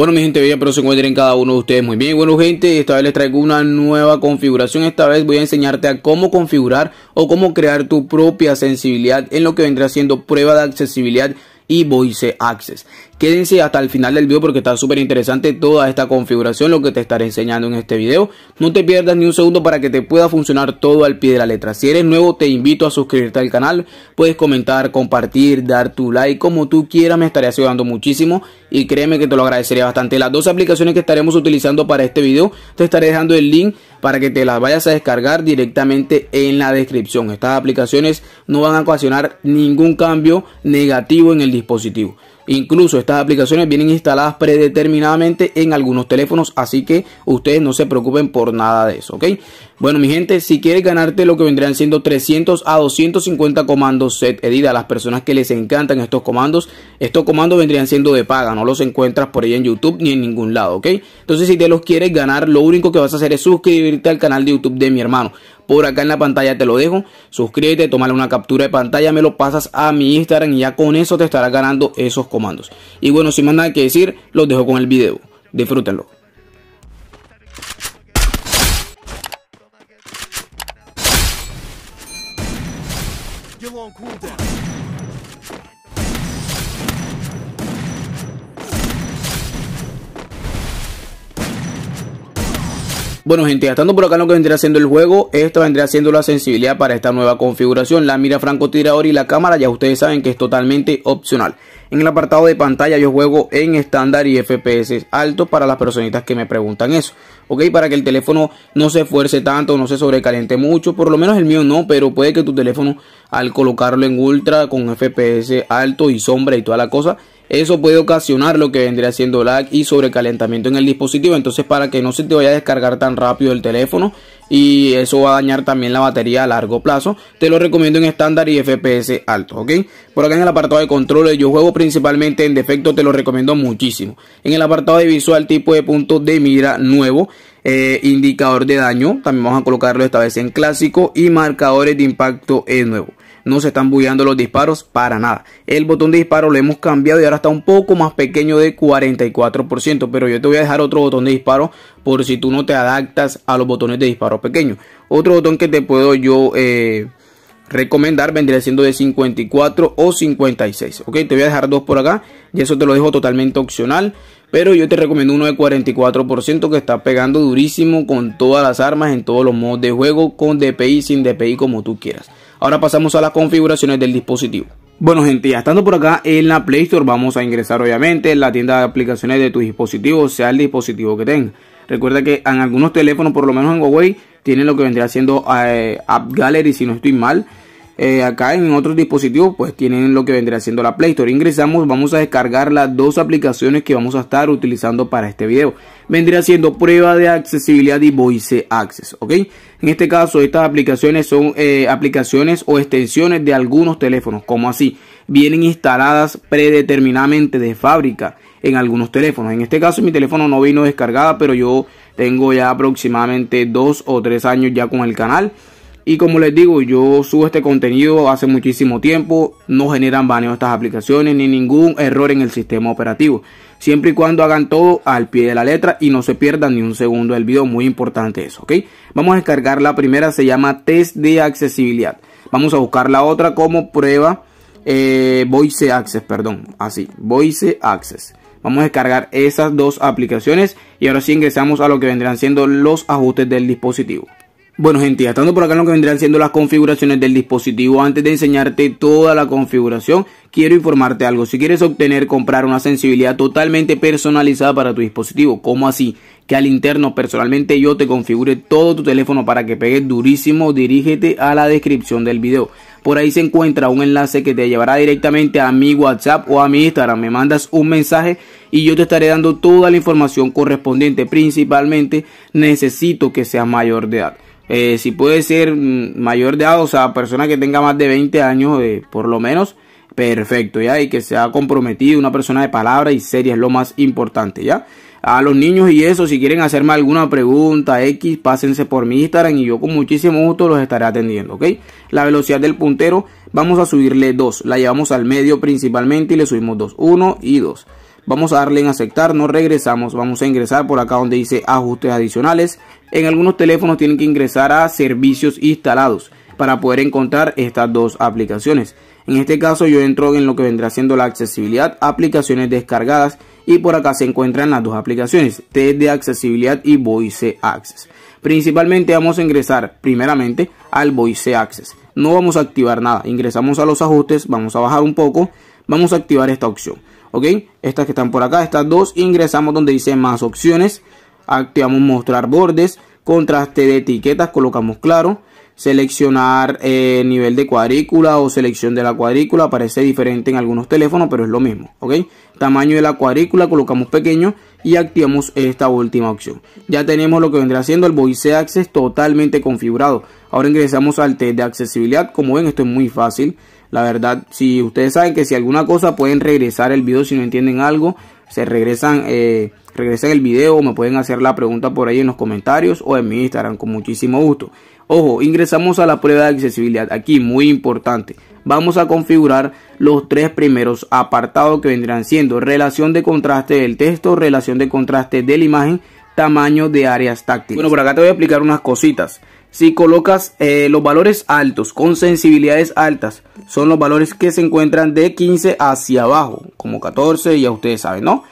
Bueno mi gente, bella pero se encuentren cada uno de ustedes muy bien. Bueno gente, esta vez les traigo una nueva configuración. Esta vez voy a enseñarte a cómo configurar o cómo crear tu propia sensibilidad en lo que vendrá siendo prueba de accesibilidad y Voice Access. Quédense hasta el final del video porque está súper interesante toda esta configuración, lo que te estaré enseñando en este video. No te pierdas ni un segundo para que te pueda funcionar todo al pie de la letra. Si eres nuevo te invito a suscribirte al canal, puedes comentar, compartir, dar tu like, como tú quieras me estaré ayudando muchísimo y créeme que te lo agradecería bastante. Las dos aplicaciones que estaremos utilizando para este video, te estaré dejando el link para que te las vayas a descargar directamente en la descripción. Estas aplicaciones no van a ocasionar ningún cambio negativo en el Incluso estas aplicaciones vienen instaladas predeterminadamente en algunos teléfonos, así que ustedes no se preocupen por nada de eso, ¿ok? Bueno, mi gente, si quieres ganarte lo que vendrían siendo 300 a 250 comandos set edida a las personas que les encantan estos comandos, estos comandos vendrían siendo de paga, no los encuentras por ahí en YouTube ni en ningún lado, ¿ok? Entonces, si te los quieres ganar, lo único que vas a hacer es suscribirte al canal de YouTube de mi hermano por acá en la pantalla te lo dejo. Suscríbete, tomale una captura de pantalla, me lo pasas a mi Instagram y ya con eso te estarás ganando esos comandos. Y bueno, sin más nada que decir, los dejo con el video. Disfrútenlo. Bueno gente, estando por acá lo que vendría siendo el juego, esta vendría siendo la sensibilidad para esta nueva configuración, la mira francotirador y la cámara ya ustedes saben que es totalmente opcional. En el apartado de pantalla yo juego en estándar y FPS altos para las personitas que me preguntan eso. Ok, para que el teléfono no se esfuerce tanto, no se sobrecaliente mucho, por lo menos el mío no, pero puede que tu teléfono al colocarlo en ultra con FPS alto y sombra y toda la cosa, eso puede ocasionar lo que vendría siendo lag y sobrecalentamiento en el dispositivo. Entonces para que no se te vaya a descargar tan rápido el teléfono y eso va a dañar también la batería a largo plazo. Te lo recomiendo en estándar y FPS alto, ¿ok? Por acá en el apartado de controles yo juego principalmente en defecto, te lo recomiendo muchísimo. En el apartado de visual tipo de punto de mira nuevo. Eh, indicador de daño, también vamos a colocarlo esta vez en clásico y marcadores de impacto en nuevo no se están bullando los disparos para nada. El botón de disparo lo hemos cambiado y ahora está un poco más pequeño de 44%, pero yo te voy a dejar otro botón de disparo por si tú no te adaptas a los botones de disparo pequeños. Otro botón que te puedo yo... Eh, recomendar vendría siendo de 54 o 56. Ok, te voy a dejar dos por acá y eso te lo dejo totalmente opcional. Pero yo te recomiendo uno de 44% que está pegando durísimo con todas las armas en todos los modos de juego, con DPI, sin DPI, como tú quieras. Ahora pasamos a las configuraciones del dispositivo. Bueno gente, ya estando por acá en la Play Store vamos a ingresar obviamente en la tienda de aplicaciones de tu dispositivo, sea el dispositivo que tenga. Recuerda que en algunos teléfonos, por lo menos en Huawei, tienen lo que vendría siendo eh, App Gallery si no estoy mal. Eh, acá en otros dispositivos pues tienen lo que vendría siendo la Play Store. Ingresamos, vamos a descargar las dos aplicaciones que vamos a estar utilizando para este video. Vendría siendo prueba de accesibilidad y voice access, ¿ok? En este caso estas aplicaciones son eh, aplicaciones o extensiones de algunos teléfonos, como así, vienen instaladas predeterminadamente de fábrica en algunos teléfonos. En este caso mi teléfono no vino descargada, pero yo tengo ya aproximadamente dos o tres años ya con el canal y como les digo, yo subo este contenido hace muchísimo tiempo, no generan baneo estas aplicaciones ni ningún error en el sistema operativo. Siempre y cuando hagan todo al pie de la letra y no se pierdan ni un segundo del video, muy importante eso, ¿ok? Vamos a descargar la primera, se llama test de accesibilidad. Vamos a buscar la otra como prueba eh, Voice Access, perdón, así, Voice Access. Vamos a descargar esas dos aplicaciones y ahora sí ingresamos a lo que vendrán siendo los ajustes del dispositivo. Bueno gente, estando por acá lo que vendrían siendo las configuraciones del dispositivo, antes de enseñarte toda la configuración, quiero informarte algo. Si quieres obtener, comprar una sensibilidad totalmente personalizada para tu dispositivo, ¿cómo así? Que al interno personalmente yo te configure todo tu teléfono para que pegue durísimo, dirígete a la descripción del video. Por ahí se encuentra un enlace que te llevará directamente a mi WhatsApp o a mi Instagram. Me mandas un mensaje y yo te estaré dando toda la información correspondiente. Principalmente necesito que seas mayor de edad. Eh, si puede ser mm, mayor de edad, o sea, persona que tenga más de 20 años, eh, por lo menos, perfecto, ¿ya? Y que sea comprometido, una persona de palabra y seria es lo más importante, ¿ya? A los niños y eso, si quieren hacerme alguna pregunta X, pásense por mi Instagram y yo con muchísimo gusto los estaré atendiendo, ¿ok? La velocidad del puntero, vamos a subirle 2, la llevamos al medio principalmente y le subimos 2, 1 y 2. Vamos a darle en aceptar, no regresamos, vamos a ingresar por acá donde dice ajustes adicionales. En algunos teléfonos tienen que ingresar a servicios instalados para poder encontrar estas dos aplicaciones. En este caso yo entro en lo que vendrá siendo la accesibilidad, aplicaciones descargadas y por acá se encuentran las dos aplicaciones, TED de accesibilidad y Voice Access. Principalmente vamos a ingresar primeramente al Voice Access. No vamos a activar nada, ingresamos a los ajustes, vamos a bajar un poco, vamos a activar esta opción ok estas que están por acá estas dos ingresamos donde dice más opciones activamos mostrar bordes contraste de etiquetas colocamos claro seleccionar eh, nivel de cuadrícula o selección de la cuadrícula aparece diferente en algunos teléfonos pero es lo mismo ok tamaño de la cuadrícula colocamos pequeño y activamos esta última opción ya tenemos lo que vendrá siendo el voice access totalmente configurado ahora ingresamos al test de accesibilidad como ven esto es muy fácil la verdad, si ustedes saben que si alguna cosa pueden regresar el video si no entienden algo, se regresan, eh, regresan el video o me pueden hacer la pregunta por ahí en los comentarios o en mi Instagram con muchísimo gusto. Ojo, ingresamos a la prueba de accesibilidad. Aquí, muy importante, vamos a configurar los tres primeros apartados que vendrán siendo relación de contraste del texto, relación de contraste de la imagen, tamaño de áreas táctiles. Bueno, por acá te voy a explicar unas cositas. Si colocas eh, los valores altos con sensibilidades altas, son los valores que se encuentran de 15 hacia abajo, como 14, ya ustedes saben, ¿no?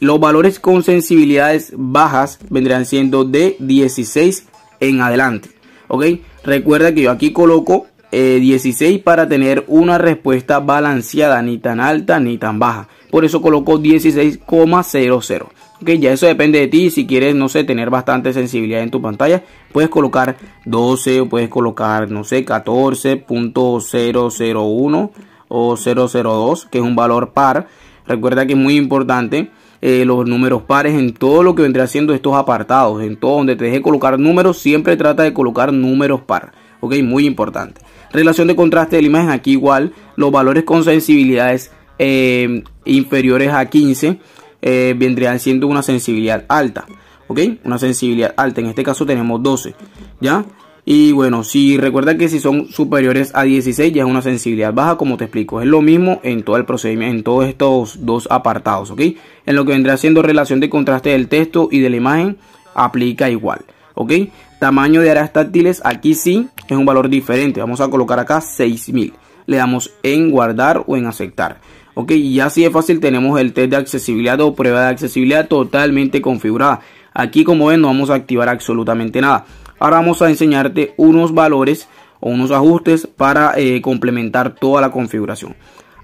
Los valores con sensibilidades bajas vendrán siendo de 16 en adelante, ¿ok? Recuerda que yo aquí coloco 16 para tener una respuesta balanceada, ni tan alta ni tan baja. Por eso colocó 16,00. Que ya eso depende de ti. Si quieres, no sé, tener bastante sensibilidad en tu pantalla, puedes colocar 12 o puedes colocar, no sé, 14.001 o 002, que es un valor par. Recuerda que es muy importante. Eh, los números pares en todo lo que vendrá haciendo estos apartados. En todo donde te deje colocar números, siempre trata de colocar números par ok, muy importante. Relación de contraste de la imagen, aquí igual, los valores con sensibilidades eh, inferiores a 15 eh, vendrían siendo una sensibilidad alta, ok, una sensibilidad alta, en este caso tenemos 12, ¿ya? Y bueno, si recuerda que si son superiores a 16 ya es una sensibilidad baja, como te explico. Es lo mismo en todo el procedimiento, en todos estos dos apartados, ¿ok? En lo que vendrá siendo relación de contraste del texto y de la imagen, aplica igual. ¿ok? Tamaño de áreas táctiles, aquí sí es un valor diferente. Vamos a colocar acá 6000. Le damos en guardar o en aceptar. Ok, y así de fácil tenemos el test de accesibilidad o prueba de accesibilidad totalmente configurada. Aquí como ven no vamos a activar absolutamente nada. Ahora vamos a enseñarte unos valores o unos ajustes para eh, complementar toda la configuración.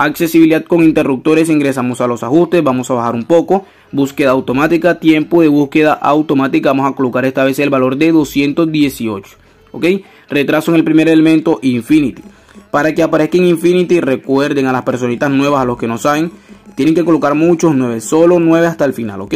Accesibilidad con interruptores, ingresamos a los ajustes, vamos a bajar un poco. Búsqueda automática, tiempo de búsqueda automática, vamos a colocar esta vez el valor de 218. ¿Ok? Retraso en el primer elemento, Infinity. Para que aparezca en Infinity, recuerden a las personitas nuevas, a los que no saben, tienen que colocar muchos 9, solo 9 hasta el final, ¿ok?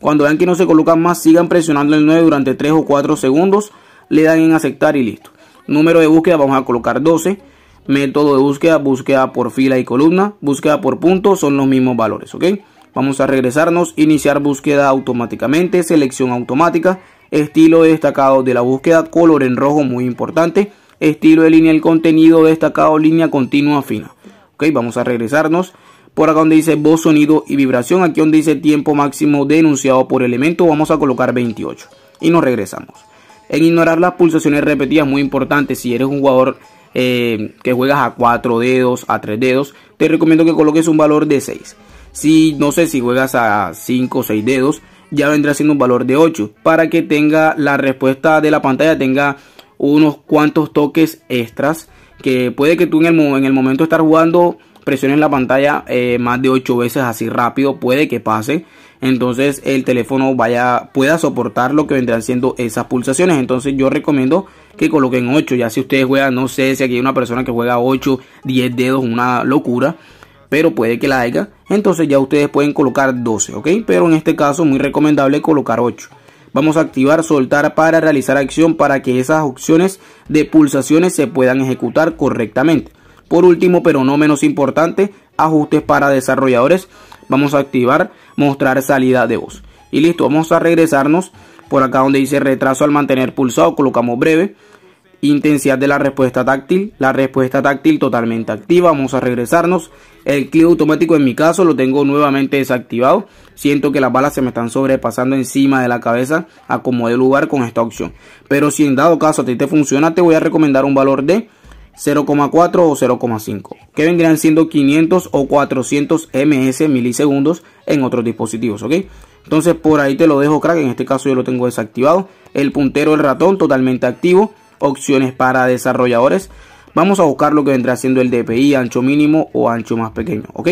Cuando vean que no se colocan más, sigan presionando el 9 durante 3 o 4 segundos, le dan en aceptar y listo. Número de búsqueda, vamos a colocar 12 método de búsqueda, búsqueda por fila y columna, búsqueda por punto, son los mismos valores, ¿ok? Vamos a regresarnos, iniciar búsqueda automáticamente, selección automática, estilo destacado de la búsqueda, color en rojo muy importante, estilo de línea el contenido destacado, línea continua fina. Ok, vamos a regresarnos. Por acá donde dice voz, sonido y vibración, aquí donde dice tiempo máximo denunciado por elemento, vamos a colocar 28 y nos regresamos. En ignorar las pulsaciones repetidas, muy importante, si eres un jugador eh, que juegas a 4 dedos, a 3 dedos, te recomiendo que coloques un valor de 6. Si no sé si juegas a 5 o 6 dedos, ya vendrá siendo un valor de 8 para que tenga la respuesta de la pantalla, tenga unos cuantos toques extras que puede que tú en el, en el momento de estar jugando presiones la pantalla eh, más de 8 veces así rápido, puede que pase entonces el teléfono vaya pueda soportar lo que vendrán siendo esas pulsaciones entonces yo recomiendo que coloquen 8 ya si ustedes juegan no sé si aquí hay una persona que juega 8 10 dedos una locura pero puede que la haya entonces ya ustedes pueden colocar 12 ok pero en este caso muy recomendable colocar 8 vamos a activar soltar para realizar acción para que esas opciones de pulsaciones se puedan ejecutar correctamente por último, pero no menos importante, ajustes para desarrolladores. Vamos a activar mostrar salida de voz. Y listo, vamos a regresarnos por acá donde dice retraso al mantener pulsado, colocamos breve. Intensidad de la respuesta táctil, la respuesta táctil totalmente activa, vamos a regresarnos. El clic automático en mi caso lo tengo nuevamente desactivado. Siento que las balas se me están sobrepasando encima de la cabeza. Acomodé el lugar con esta opción. Pero si en dado caso a ti te funciona, te voy a recomendar un valor de 0,4 o 0,5, que vendrían siendo 500 o 400 ms milisegundos en otros dispositivos, ¿ok? Entonces por ahí te lo dejo crack, en este caso yo lo tengo desactivado, el puntero el ratón totalmente activo, opciones para desarrolladores, vamos a buscar lo que vendrá siendo el DPI, ancho mínimo o ancho más pequeño, ¿ok?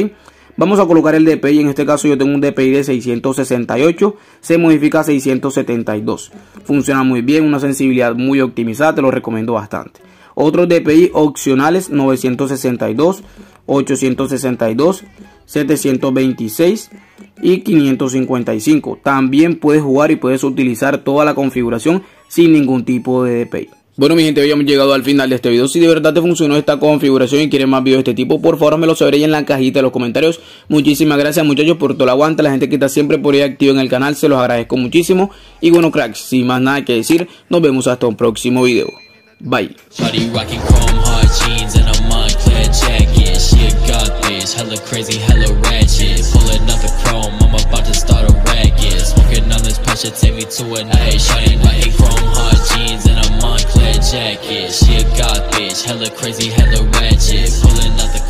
Vamos a colocar el DPI, en este caso yo tengo un DPI de 668, se modifica a 672. Funciona muy bien, una sensibilidad muy optimizada, te lo recomiendo bastante. Otros DPI opcionales 962, 862, 726 y 555. También puedes jugar y puedes utilizar toda la configuración sin ningún tipo de DPI. Bueno mi gente, hoy hemos llegado al final de este video. Si de verdad te funcionó esta configuración y quieres más videos de este tipo, por favor me lo sabré en la cajita de los comentarios. Muchísimas gracias muchachos por todo el aguante, la gente que está siempre por ahí activa en el canal, se los agradezco muchísimo. Y bueno cracks, sin más nada que decir, nos vemos hasta un próximo video. Bye. Shawty rocking chrome hard jeans and a Montclair jacket. She a godfish, hella crazy, hella ratchet. Pulling up the chrome, I'm about to start a racket. Smoking on this pressure, take me to a night. Shawty rocking chrome hard jeans and a Montclair jacket. She a godfish, hella crazy, hella ratchet. Pulling up the